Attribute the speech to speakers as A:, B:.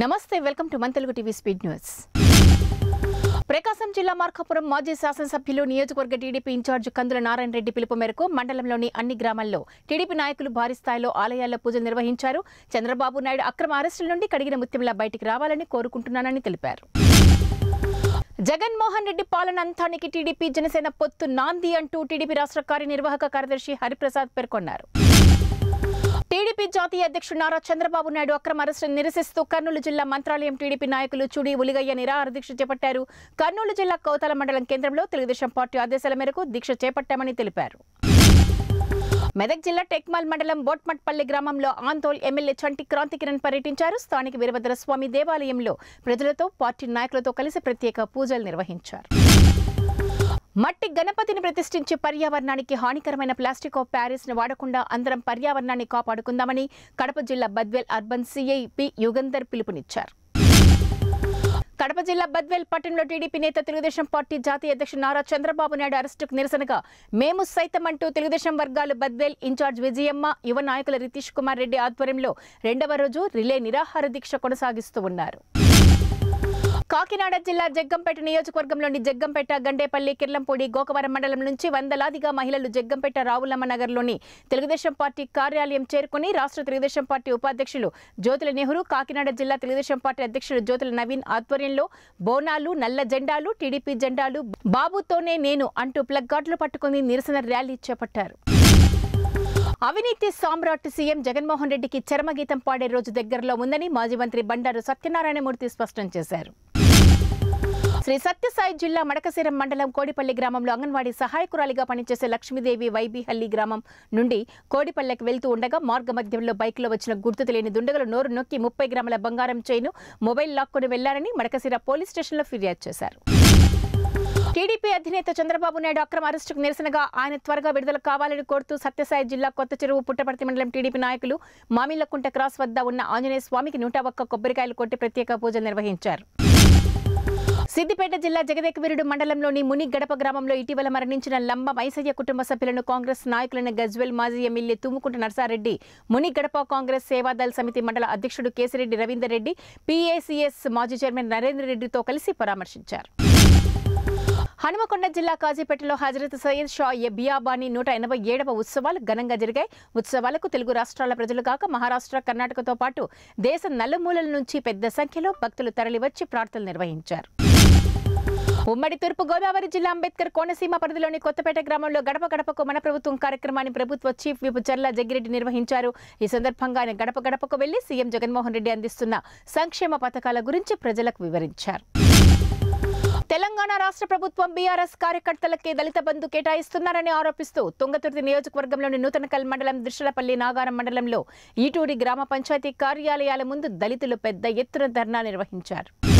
A: నమస్తే welcome to మన్ Telugu TV speed news Prakasam జిల్లా మార్కాపురం మాజీ శాసనసభ్యులు నియోజకవర్గ టీడీపీ ఇన్ఛార్జ్ కందుల నారాయణ రెడ్డి పిలుపు మేరకు మండలంలోని అన్ని గ్రామాల్లో టీడీపీ నాయకులు భారీ స్థాయిలో ఆలయాల్లో పూజలు నిర్వహించారు చంద్రబాబు నాయుడు అక్రమ అరెస్టుల నుండి కడిగిన ముత్యంలా బయటికి రావాలని కోరుకుంటున్నానని తెలిపారు జగన్మోహన్ రెడ్డి పాలన అంతానికి టీడీపీ జనసేన పొత్తు నాంది అంటూ టీడీపీ రాష్ట్ర కార్యనిర్వాహక కార్యదర్శి హరిప్రసాద్ పేర్కొన్నారు టీడీపీ జాతీయ అధ్యక్షుడు నారా చంద్రబాబు నాయుడు అక్రమ అరెస్టును నిరసిస్తూ కర్నూలు జిల్లా మంత్రాలయం టీడీపీ నాయకులు చుడి ఉలిగయ్య నిరాహార దీక్ష చేపట్టారు కర్నూలు జిల్లా కౌతల మండలం కేంద్రంలో తెలుగుదేశం పార్టీ ఆదేశాల మేరకు దీక్ష చేపట్టామని తెలిపారు మెదక్ జిల్లా టెక్మాల్ మండలం బోట్మట్పల్లి గ్రామంలో ఆంతోల్ ఎమ్మెల్యే చంటి క్రాంతి కిరణ్ పర్యటించారు స్థానిక వీరభద్రస్వామి దేవాలయంలో ప్రజలతో పార్టీ నాయకులతో కలిసి ప్రత్యేక పూజలు నిర్వహించారు మట్టి గణపతిని ప్రతిష్ఠించి పర్యావరణానికి హానికరమైన ప్లాస్టిక్ ఆఫ్ ప్యారిస్ ను వాడకుండా అందరం పర్యావరణాన్ని కాపాడుకుందామని కడప జిల్లా బద్వేల్ అర్బన్ సిఐపి యుగంధర్ పిలుపునిచ్చారు కడప జిల్లా బద్వేల్ పట్టణంలో టీడీపీ నేత తెలుగుదేశం పార్టీ జాతీయ అధ్యక్షుడు నారా చంద్రబాబు నాయుడు అరెస్టుకు నిరసనగా మేము సైతం అంటూ తెలుగుదేశం వర్గాలు బద్వేల్ ఇన్ఛార్జ్ విజయమ్మ యువ నాయకుల రితీష్ కుమార్ రెడ్డి ఆధ్వర్యంలో రెండవ రోజు రిలే నిరాహార దీక్ష కొనసాగిస్తూ ఉన్నారు కాకినాడ జిల్లా జగ్గంపేట నియోజకవర్గంలోని జగ్గంపేట గండేపల్లి కిర్లంపూడి గోకవరం మండలం నుంచి వందలాదిగా మహిళలు జగ్గంపేట రావులమ్మ నగర్లోని తెలుగుదేశం పార్టీ కార్యాలయం చేరుకుని రాష్ట్ర తెలుగుదేశం పార్టీ ఉపాధ్యక్షులు జ్యోతుల నెహ్రూ కాకినాడ జిల్లా తెలుగుదేశం పార్టీ అధ్యక్షులు జ్యోతుల నవీన్ ఆధ్వర్యంలో బోనాలు నల్ల జెండాలు టీడీపీ జెండాలు బాబుతోనే నేను అంటూ ప్లగ్గాట్లు పట్టుకుని నిరసన ర్యాలీ చేపట్టారు అవినీతి సామ్రాట్ సీఎం జగన్మోహన్ రెడ్డికి చరమగీతం పాడే రోజు దగ్గరలో ఉందని మాజీ మంత్రి బండారు సత్యనారాయణమూర్తి స్పష్టం చేశారు శ్రీ సత్యసాయి జిల్లా మడకశిరం మండలం కోడిపల్లి గ్రామంలో అంగన్వాడీ సహాయకురాలిగా పనిచేసే లక్ష్మీదేవి వైబీహల్లి గ్రామం నుండి కోడిపల్లెకి వెళ్తూ ఉండగా మార్గ మధ్యంలో బైక్లో వచ్చిన గుర్తు తెలియని దుండగలు నోరు నొక్కి ముప్పై గ్రాముల బంగారం చైను మొబైల్ లాక్కొని వెళ్లారని మడకశిర పోలీస్ స్టేషన్లో ఫిర్యాదు చేశారు టీడీపీ అధినేత చంద్రబాబు నాయుడు అక్రమ అరెస్టుకు నిరసనగా ఆయన త్వరగా విడుదల కావాలని కోరుతూ సత్యసాయి జిల్లా కొత్త చెరువు పుట్టపర్తి మండలం టీడీపీ నాయకులు మామిళ్లకుంట క్రాస్ వద్ద ఉన్న ఆంజనేయ స్వామికి నూట ఒక్క కొబ్బరికాయలు కొట్టి ప్రత్యేక పూజలు నిర్వహించారు సిద్దిపేట జిల్లా జగదేకవీరుడు మండలంలోని ముని గడప గ్రామంలో ఇటీవల మరణించిన లంబ మైసయ్య కుటుంబ సభ్యులను కాంగ్రెస్ నాయకులైన గజ్వెల్ మాజీ ఎమ్మెల్యే తుమ్ముకుంట నర్సారెడ్డి ముని గడప కాంగ్రెస్ సేవాదళ సమితి మండల అధ్యక్షుడు కేసిరెడ్డి రవీందర్ రెడ్డి పీఏసీఎస్ మాజీ చైర్మన్ నరేంద్ర రెడ్డితో కలిసి పరామర్శించారు హనుమకొండ జిల్లా కాజీపేటలో హజరత్ సయ్యద్ షా బియాబాని నూట ఎనభై ఏడవ ఉత్సవాలు ఘనంగా జరిగాయి ఉత్సవాలకు తెలుగు రాష్ట్రాల ప్రజలు కాక మహారాష్ట్ర కర్ణాటకతో పాటు దేశ నలుమూలల నుంచి పెద్ద సంఖ్యలో భక్తులు తరలివచ్చి ప్రార్థనలు నిర్వహించారు ఉమ్మడి తూర్పు గోదావరి జిల్లా అంబేద్కర్ కోనసీమ పరిధిలోని కొత్తపేట గ్రామంలో గడప గడపకు మన ప్రభుత్వం కార్యక్రమాన్ని ప్రభుత్వ చీఫ్ విప్ చర్ల జగ్గిరెడ్డి నిర్వహించారు ఈ సందర్భంగా ఆయన గడప గడపకు వెళ్లి సీఎం జగన్మోహన్ రెడ్డి అందిస్తున్న సంక్షేమ పథకాల గురించి ప్రజలకు వివరించారు తెలంగాణ రాష్ట్ర ప్రభుత్వం బీఆర్ఎస్ కార్యకర్తలకే దళిత బంధు కేటాయిస్తున్నారని ఆరోపిస్తూ తుంగతుర్తి నియోజకవర్గంలోని నూతనకల్ మండలం దృష్టలపల్లి నాగారం మండలంలో ఈటూరి గ్రామ పంచాయతీ కార్యాలయాల ముందు దళితులు పెద్ద ఎత్తున ధర్నా నిర్వహించారు